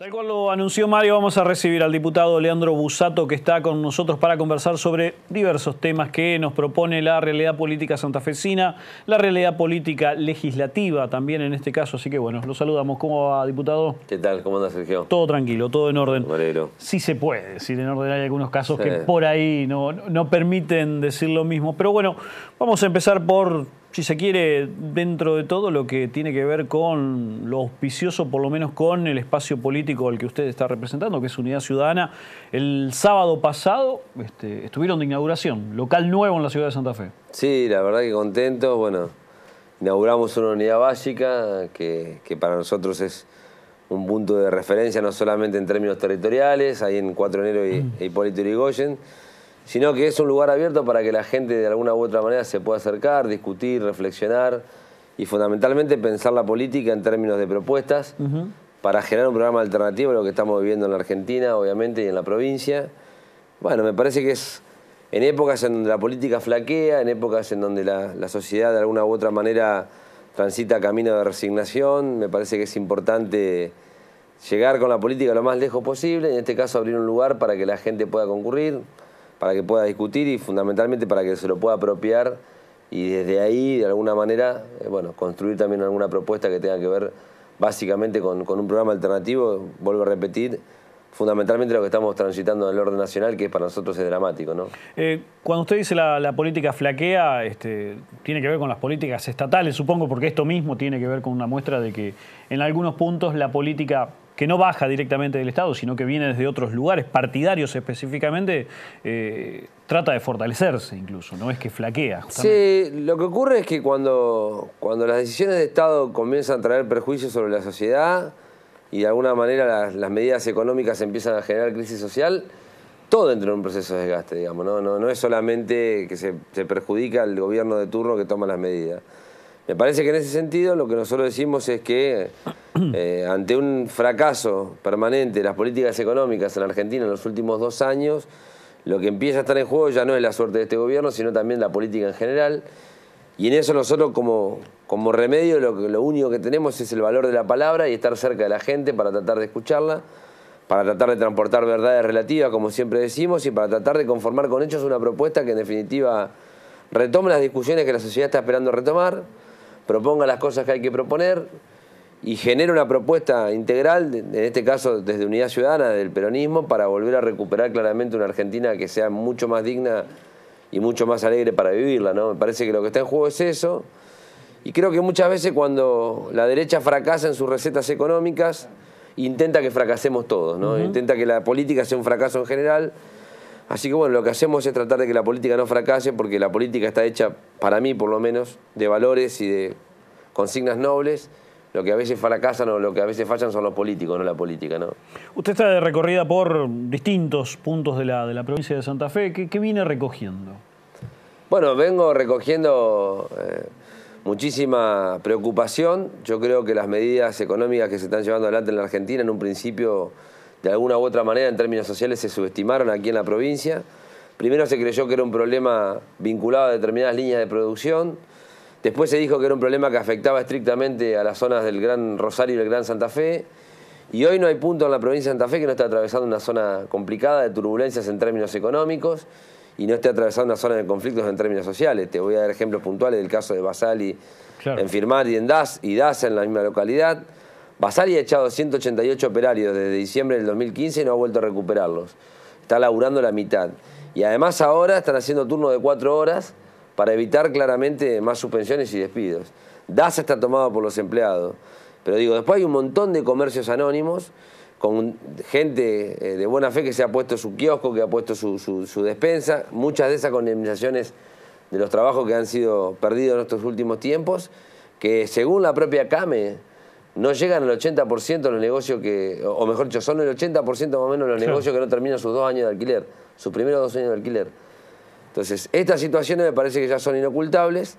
Tal cual lo anunció Mario, vamos a recibir al diputado Leandro Busato que está con nosotros para conversar sobre diversos temas que nos propone la realidad política santafesina, la realidad política legislativa también en este caso. Así que bueno, lo saludamos. ¿Cómo va, diputado? ¿Qué tal? ¿Cómo anda, Sergio? Todo tranquilo, todo en orden. Sí se puede decir en orden. Hay algunos casos que por ahí no, no permiten decir lo mismo. Pero bueno, vamos a empezar por si se quiere, dentro de todo lo que tiene que ver con lo auspicioso, por lo menos con el espacio político al que usted está representando, que es Unidad Ciudadana. El sábado pasado este, estuvieron de inauguración, local nuevo en la ciudad de Santa Fe. Sí, la verdad que contento. Bueno, inauguramos una unidad básica que, para nosotros es un punto de referencia, no solamente en términos territoriales, ahí en 4 de enero y Hipólito mm. Yrigoyen, sino que es un lugar abierto para que la gente de alguna u otra manera se pueda acercar, discutir, reflexionar y fundamentalmente pensar la política en términos de propuestas para generar un programa alternativo a lo que estamos viviendo en la Argentina, obviamente, y en la provincia. Bueno, me parece que es en épocas en donde la política flaquea, en épocas en donde la, la sociedad de alguna u otra manera transita camino de resignación, me parece que es importante llegar con la política lo más lejos posible, en este caso abrir un lugar para que la gente pueda concurrir para que pueda discutir y fundamentalmente para que se lo pueda apropiar y desde ahí, de alguna manera, eh, bueno, construir también alguna propuesta que tenga que ver básicamente con un programa alternativo, vuelvo a repetir, fundamentalmente lo que estamos transitando en el orden nacional, que para nosotros es dramático. ¿no? Eh, cuando usted dice la, la política flaquea, este, tiene que ver con las políticas estatales, supongo, porque esto mismo tiene que ver con una muestra de que en algunos puntos la política que no baja directamente del Estado, sino que viene desde otros lugares, partidarios específicamente, eh, trata de fortalecerse incluso, no es que flaquea. Sí, lo que ocurre es que cuando, cuando las decisiones de Estado comienzan a traer perjuicios sobre la sociedad, y de alguna manera las, medidas económicas empiezan a generar crisis social, todo dentro de un proceso de desgaste, digamos. No, no, no es solamente que se, perjudica el gobierno de turno que toma las medidas. Me parece que en ese sentido lo que nosotros decimos es que eh, ante un fracaso permanente de las políticas económicas en Argentina en los últimos dos años, lo que empieza a estar en juego ya no es la suerte de este gobierno, sino también la política en general. Y en eso nosotros como, como remedio lo, lo único que tenemos es el valor de la palabra y estar cerca de la gente para tratar de escucharla, para tratar de transportar verdades relativas, como siempre decimos, y para tratar de conformar con hechos una propuesta que en definitiva retome las discusiones que la sociedad está esperando retomar, proponga las cosas que hay que proponer y genere una propuesta integral, en este caso desde Unidad Ciudadana, del peronismo, para volver a recuperar claramente una Argentina que sea mucho más digna y mucho más alegre para vivirla, ¿no? Me parece que lo que está en juego es eso. Y creo que muchas veces cuando la derecha fracasa en sus recetas económicas, intenta que fracasemos todos, ¿no? Intenta que la política sea un fracaso en general. Así que bueno, lo que hacemos es tratar de que la política no fracase, porque la política está hecha, para mí por lo menos, de valores y de consignas nobles lo que a veces fracasan o lo que a veces fallan son los políticos, no la política. ¿no? Usted está de recorrida por distintos puntos de la, de la provincia de Santa Fe. ¿Qué, qué viene recogiendo? Bueno, vengo recogiendo eh, muchísima preocupación. Yo creo que las medidas económicas que se están llevando adelante en la Argentina, en un principio, de alguna u otra manera, en términos sociales, se subestimaron aquí en la provincia. Primero se creyó que era un problema vinculado a determinadas líneas de producción Después se dijo que era un problema que afectaba estrictamente a las zonas del Gran Rosario y del Gran Santa Fe. Y hoy no hay punto en la provincia de Santa Fe que no esté atravesando una zona complicada de turbulencias en términos económicos y no esté atravesando una zona de conflictos en términos sociales. Te voy a dar ejemplos puntuales del caso de Basali en Firmar y en Das, y Das en la misma localidad. Basali ha echado 188 operarios desde diciembre del 2015 y no ha vuelto a recuperarlos. Está laburando la mitad. Y además ahora están haciendo turno de cuatro horas para evitar claramente más suspensiones y despidos. DASA está tomado por los empleados. Pero digo, después hay un montón de comercios anónimos con gente eh, de buena fe que se ha puesto su kiosco, que ha puesto su, despensa, muchas de esas condenaciones de los trabajos que han sido perdidos en estos últimos tiempos, que según la propia CAME no llegan al 80% los negocios que, o mejor dicho, son el 80% más o menos los negocios que no terminan sus dos años de alquiler, sus primeros dos años de alquiler. Entonces, estas situaciones me parece que ya son inocultables.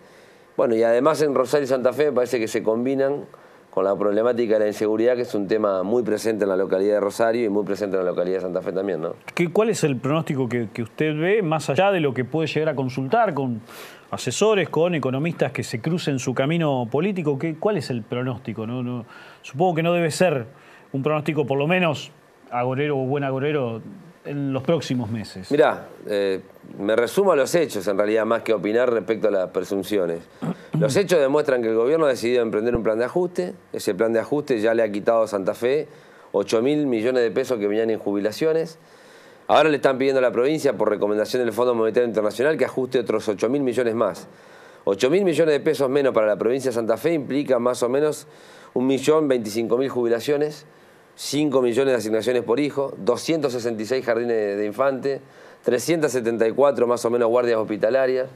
Bueno, y además en Rosario y Santa Fe me parece que se combinan con la problemática de la inseguridad, que es un tema muy presente en la localidad de Rosario y muy presente en la localidad de Santa Fe también, ¿no? ¿Cuál es el pronóstico que, usted ve, más allá de lo que puede llegar a consultar con asesores, con economistas que se crucen su camino político? ¿Qué, ¿Cuál es el pronóstico? No, no, supongo que no debe ser un pronóstico, por lo menos, agorero o buen agorero, en los próximos meses? Mirá, eh, me resumo a los hechos en realidad, más que opinar respecto a las presunciones. Los hechos demuestran que el gobierno ha decidido emprender un plan de ajuste. Ese plan de ajuste ya le ha quitado a Santa Fe 8 mil millones de pesos que venían en jubilaciones. Ahora le están pidiendo a la provincia, por recomendación del Fondo Monetario Internacional, que ajuste otros 8 mil millones más. 8.000 mil millones de pesos menos para la provincia de Santa Fe implica más o menos 1.025.000 jubilaciones. 5 millones de asignaciones por hijo, 266 jardines de infantes, 374 más o menos guardias hospitalarias.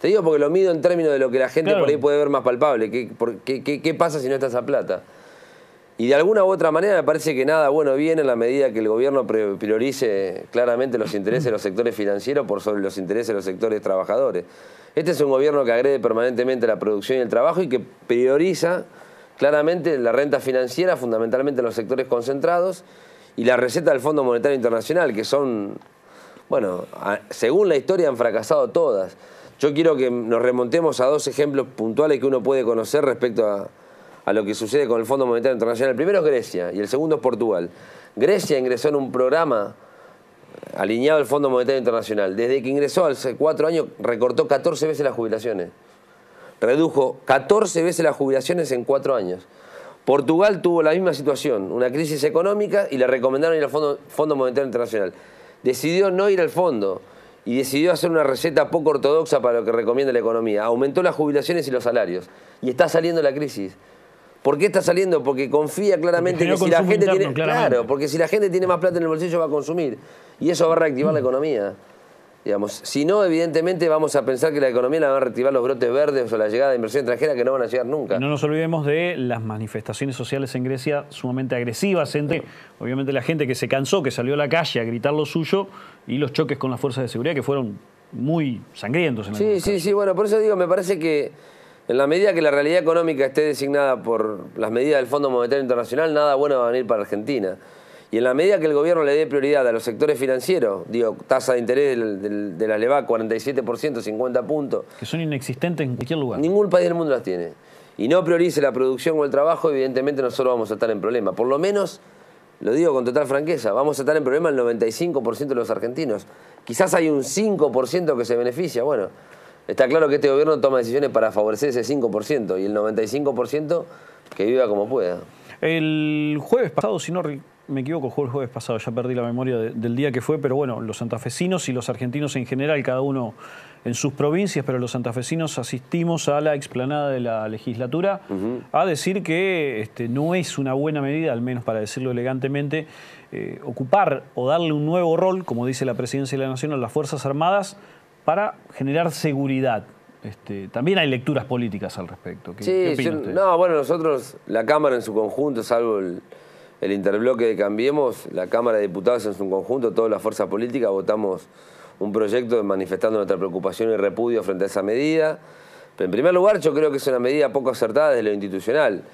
Te digo porque lo mido en términos de lo que la gente por ahí puede ver más palpable. ¿Qué, pasa si no está esa plata? Y de alguna u otra manera me parece que nada bueno viene en la medida que el gobierno priorice claramente los intereses de los sectores financieros por sobre los intereses de los sectores trabajadores. Este es un gobierno que agrede permanentemente la producción y el trabajo y que prioriza Claramente la renta financiera, fundamentalmente en los sectores concentrados, y la receta del Fondo Monetario Internacional, que son, bueno, según la historia han fracasado todas. Yo quiero que nos remontemos a dos ejemplos puntuales que uno puede conocer respecto a, lo que sucede con el Fondo Monetario Internacional. El primero es Grecia y el segundo es Portugal. Grecia ingresó en un programa alineado al Fondo Monetario Internacional. Desde que ingresó hace cuatro años recortó 14 veces las jubilaciones redujo 14 veces las jubilaciones en cuatro años. Portugal tuvo la misma situación, una crisis económica y le recomendaron ir al Fondo, Fondo Monetario Internacional. Decidió no ir al fondo y decidió hacer una receta poco ortodoxa para lo que recomienda la economía. Aumentó las jubilaciones y los salarios y está saliendo la crisis. ¿Por qué está saliendo? Porque confía claramente en que si la gente tiene claro, porque si la gente tiene más plata en el bolsillo va a consumir y eso va a reactivar la economía. Digamos, si no, evidentemente vamos a pensar que la economía la van a reactivar los brotes verdes o la llegada de inversión extranjera que no van a llegar nunca. no nos olvidemos de las manifestaciones sociales en Grecia sumamente agresivas entre, obviamente, la gente que se cansó, que salió a la calle a gritar lo suyo y los choques con las fuerzas de seguridad que fueron muy sangrientos. En sí, sí, sí, bueno, por eso digo, me parece que en la medida que la realidad económica esté designada por las medidas del Fondo Monetario Internacional, nada bueno va a venir para Argentina. Y en la medida que el gobierno le dé prioridad a los sectores financieros, digo, tasa de interés de la LEVA 47%, 50 puntos. Que son inexistentes en cualquier lugar. Ningún país del mundo las tiene. Y no priorice la producción o el trabajo, evidentemente nosotros vamos a estar en problema. Por lo menos, lo digo con total franqueza, vamos a estar en problema el 95% de los argentinos. Quizás hay un 5% que se beneficia. Bueno, está claro que este gobierno toma decisiones para favorecer ese 5% y el 95% que viva como pueda. El jueves pasado, si no me equivoco, fue el jueves pasado, ya perdí la memoria del día que fue, pero bueno, los santafesinos y los argentinos en general, cada uno en sus provincias, pero los santafesinos asistimos a la explanada de la legislatura a decir que este, no es una buena medida, al menos para decirlo elegantemente, eh, ocupar o darle un nuevo rol, como dice la Presidencia de la Nación, a las Fuerzas Armadas para generar seguridad. Este, también hay lecturas políticas al respecto. sí, no, bueno, nosotros, la Cámara en su conjunto, salvo el el interbloque de Cambiemos, la Cámara de Diputados en su conjunto, todas las fuerzas políticas votamos un proyecto manifestando nuestra preocupación y repudio frente a esa medida. Pero en primer lugar, yo creo que es una medida poco acertada desde lo institucional,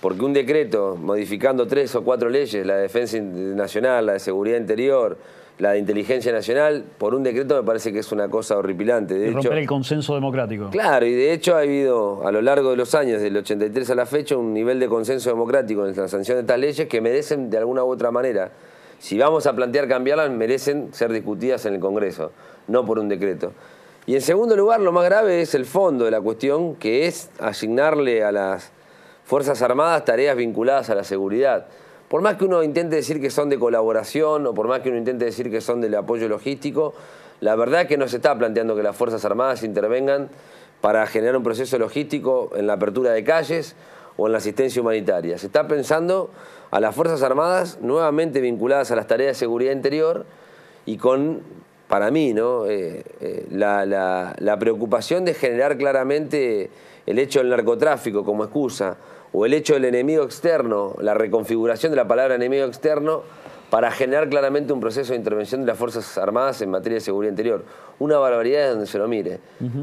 porque un decreto modificando tres o cuatro leyes, la de defensa nacional, la de seguridad interior, la de Inteligencia Nacional, por un decreto me parece que es una cosa horripilante. De, romper el consenso democrático. Claro, y de hecho ha habido a lo largo de los años, del 83 a la fecha, un nivel de consenso democrático en la sanción de estas leyes que merecen de alguna u otra manera, si vamos a plantear cambiarlas, merecen ser discutidas en el Congreso, no por un decreto. Y en segundo lugar, lo más grave es el fondo de la cuestión, que es asignarle a las Fuerzas Armadas tareas vinculadas a la seguridad por más que uno intente decir que son de colaboración o por más que uno intente decir que son del apoyo logístico, la verdad es que no se está planteando que las Fuerzas Armadas intervengan para generar un proceso logístico en la apertura de calles o en la asistencia humanitaria. Se está pensando a las Fuerzas Armadas nuevamente vinculadas a las tareas de seguridad interior y con, para mí, ¿no? Eh, eh, la preocupación de generar claramente el hecho del narcotráfico como excusa o el hecho del enemigo externo, la reconfiguración de la palabra enemigo externo, para generar claramente un proceso de intervención de las Fuerzas Armadas en materia de seguridad interior. Una barbaridad de donde se lo mire.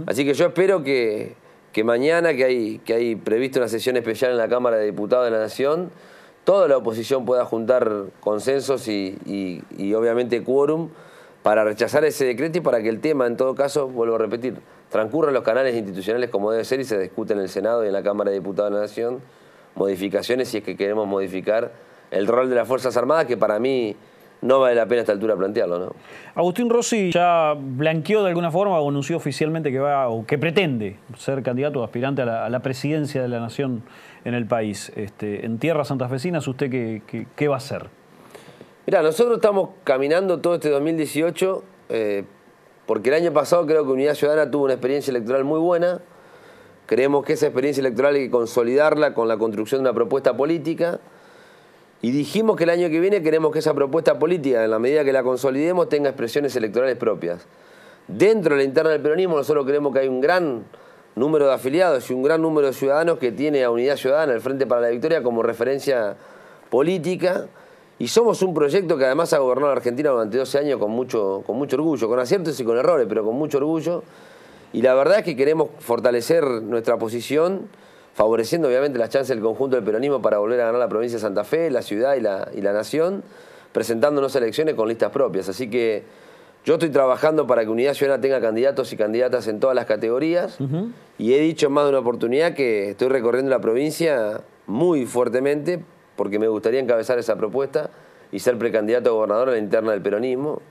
Así que yo espero que, que mañana, que hay, que hay previsto una sesión especial en la Cámara de Diputados de la Nación, toda la oposición pueda juntar consensos y obviamente quórum para rechazar ese decreto y para que el tema, en todo caso, vuelvo a repetir, transcurra en los canales institucionales como debe ser y se discute en el Senado y en la Cámara de Diputados de la Nación modificaciones si es que queremos modificar el rol de las Fuerzas Armadas, que para mí no vale la pena a esta altura plantearlo. ¿no? Agustín Rossi ya blanqueó de alguna forma o anunció oficialmente que va o que pretende ser candidato o aspirante a la, presidencia de la Nación en el país. Este, en tierra Vecinas, ¿usted qué, qué, qué va a hacer? Mira, nosotros estamos caminando todo este 2018 eh, porque el año pasado creo que Unidad Ciudadana tuvo una experiencia electoral muy buena. Creemos que esa experiencia electoral hay que consolidarla con la construcción de una propuesta política. Y dijimos que el año que viene queremos que esa propuesta política, en la medida que la consolidemos, tenga expresiones electorales propias. Dentro de la interna del peronismo nosotros creemos que hay un gran número de afiliados y un gran número de ciudadanos que tiene a Unidad Ciudadana, el Frente para la Victoria, como referencia política y somos un proyecto que además ha gobernado la Argentina durante 12 años con mucho, con mucho orgullo, con aciertos y con errores, pero con mucho orgullo. Y la verdad es que queremos fortalecer nuestra posición, favoreciendo obviamente las chances del conjunto del peronismo para volver a ganar la provincia de Santa Fe, la ciudad y la, y la nación, presentándonos a elecciones con listas propias. Así que yo estoy trabajando para que Unidad Ciudadana tenga candidatos y candidatas en todas las categorías. Y he dicho en más de una oportunidad que estoy recorriendo la provincia muy fuertemente porque me gustaría encabezar esa propuesta y ser precandidato a gobernador en la interna del peronismo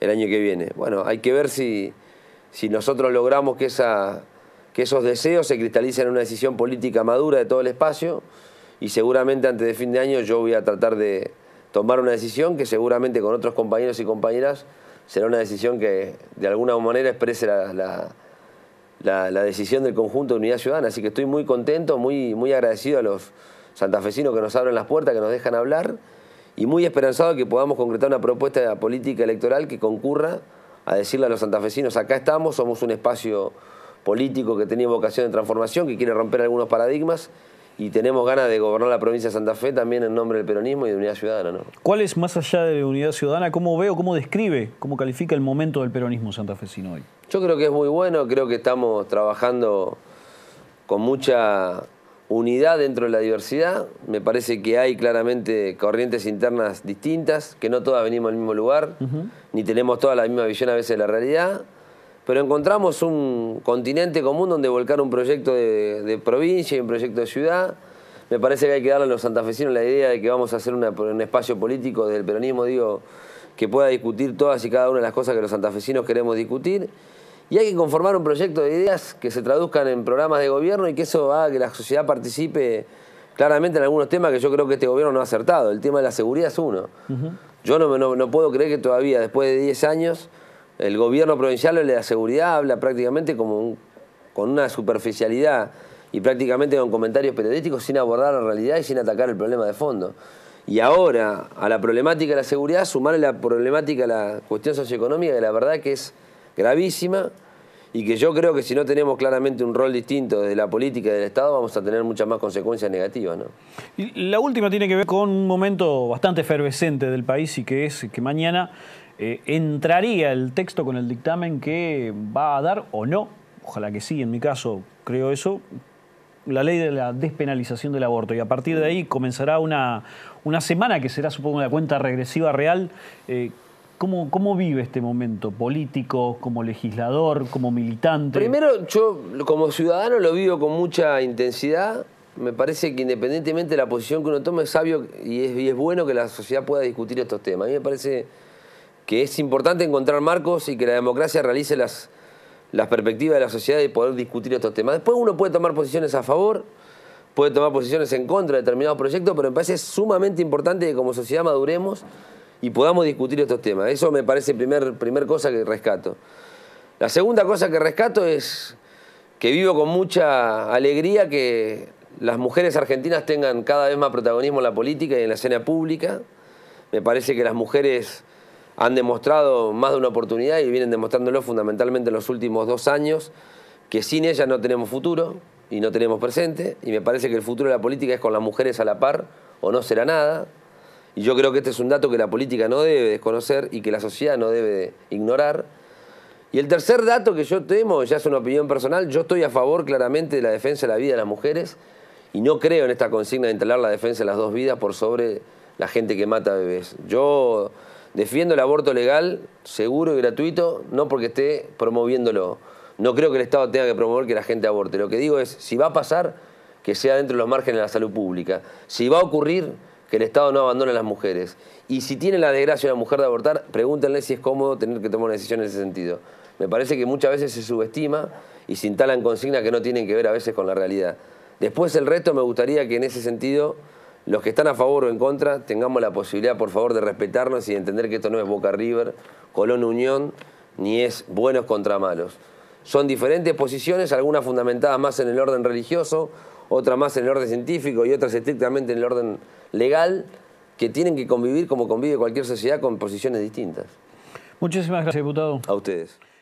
el año que viene. Bueno, hay que ver si, si nosotros logramos que, esa, que esos deseos se cristalicen en una decisión política madura de todo el espacio y seguramente antes de fin de año yo voy a tratar de tomar una decisión que seguramente con otros compañeros y compañeras será una decisión que de alguna manera exprese la, la, decisión del conjunto de Unidad Ciudadana. Así que estoy muy contento, muy, muy agradecido a los Santafecinos que nos abren las puertas, que nos dejan hablar y muy esperanzado que podamos concretar una propuesta de política electoral que concurra a decirle a los santafesinos, acá estamos, somos un espacio político que tenía vocación de transformación, que quiere romper algunos paradigmas y tenemos ganas de gobernar la provincia de Santa Fe también en nombre del peronismo y de Unidad Ciudadana. ¿Cuál es, más allá de Unidad Ciudadana, cómo veo, cómo describe, cómo califica el momento del peronismo santafesino hoy? Yo creo que es muy bueno, creo que estamos trabajando con mucha unidad dentro de la diversidad. Me parece que hay claramente corrientes internas distintas, que no todas venimos al mismo lugar, ni tenemos toda la misma visión a veces de la realidad, pero encontramos un continente común donde volcar un proyecto de, provincia y un proyecto de ciudad. Me parece que hay que darle a los santafesinos la idea de que vamos a hacer un espacio político del peronismo, digo, que pueda discutir todas y cada una de las cosas que los santafesinos queremos discutir y hay que conformar un proyecto de ideas que se traduzcan en programas de gobierno y que eso haga que la sociedad participe claramente en algunos temas que yo creo que este gobierno no ha acertado. El tema de la seguridad es uno. Yo no, no, puedo creer que todavía, después de 10 años, el gobierno provincial de la seguridad habla prácticamente como con una superficialidad y prácticamente con comentarios periodísticos sin abordar la realidad y sin atacar el problema de fondo. Y ahora, a la problemática de la seguridad, sumarle la problemática a la cuestión socioeconómica, que la verdad que es gravísima y que yo creo que si no tenemos claramente un rol distinto desde la política del Estado, vamos a tener muchas más consecuencias negativas. ¿no? la última tiene que ver con un momento bastante efervescente del país y que es que mañana eh, entraría el texto con el dictamen que va a dar o no, ojalá que sí, en mi caso creo eso, la ley de la despenalización del aborto. Y a partir de ahí comenzará una, una semana que será, supongo, la cuenta regresiva real. Eh, ¿Cómo, vive este momento político, como legislador, como militante? Primero, yo como ciudadano lo vivo con mucha intensidad. Me parece que independientemente de la posición que uno tome, es sabio y es, bueno que la sociedad pueda discutir estos temas. A mí me parece que es importante encontrar marcos y que la democracia realice las, las perspectivas de la sociedad y poder discutir estos temas. Después uno puede tomar posiciones a favor, puede tomar posiciones en contra de determinados proyectos, pero me parece sumamente importante que como sociedad maduremos y podamos discutir estos temas. Eso me parece primer, primera cosa que rescato. La segunda cosa que rescato es que vivo con mucha alegría que las mujeres argentinas tengan cada vez más protagonismo en la política y en la escena pública. Me parece que las mujeres han demostrado más de una oportunidad y vienen demostrándolo fundamentalmente en los últimos dos años, que sin ellas no tenemos futuro y no tenemos presente, y me parece que el futuro de la política es con las mujeres a la par o no será nada. Y yo creo que este es un dato que la política no debe desconocer y que la sociedad no debe ignorar. Y el tercer dato que yo temo, ya es una opinión personal, yo estoy a favor claramente de la defensa de la vida de las mujeres y no creo en esta consigna de instalar la defensa de las dos vidas por sobre la gente que mata bebés. Yo defiendo el aborto legal, seguro y gratuito, no porque esté promoviéndolo. No creo que el Estado tenga que promover que la gente aborte. Lo que digo es, si va a pasar, que sea dentro de los márgenes de la salud pública. Si va a ocurrir, que el Estado no abandone a las mujeres. Y si tiene la desgracia una mujer de abortar, pregúntenle si es cómodo tener que tomar una decisión en ese sentido. Me parece que muchas veces se subestima y se instalan consignas que no tienen que ver a veces con la realidad. Después el reto me gustaría que en ese sentido los que están a favor o en contra tengamos la posibilidad por favor de respetarnos y de entender que esto no es Boca River, Colón Unión, ni es buenos contra malos. Son diferentes posiciones, algunas fundamentadas más en el orden religioso, otras más en el orden científico y otras estrictamente en el orden legal, que tienen que convivir como convive cualquier sociedad con posiciones distintas. Muchísimas gracias, diputado. A ustedes.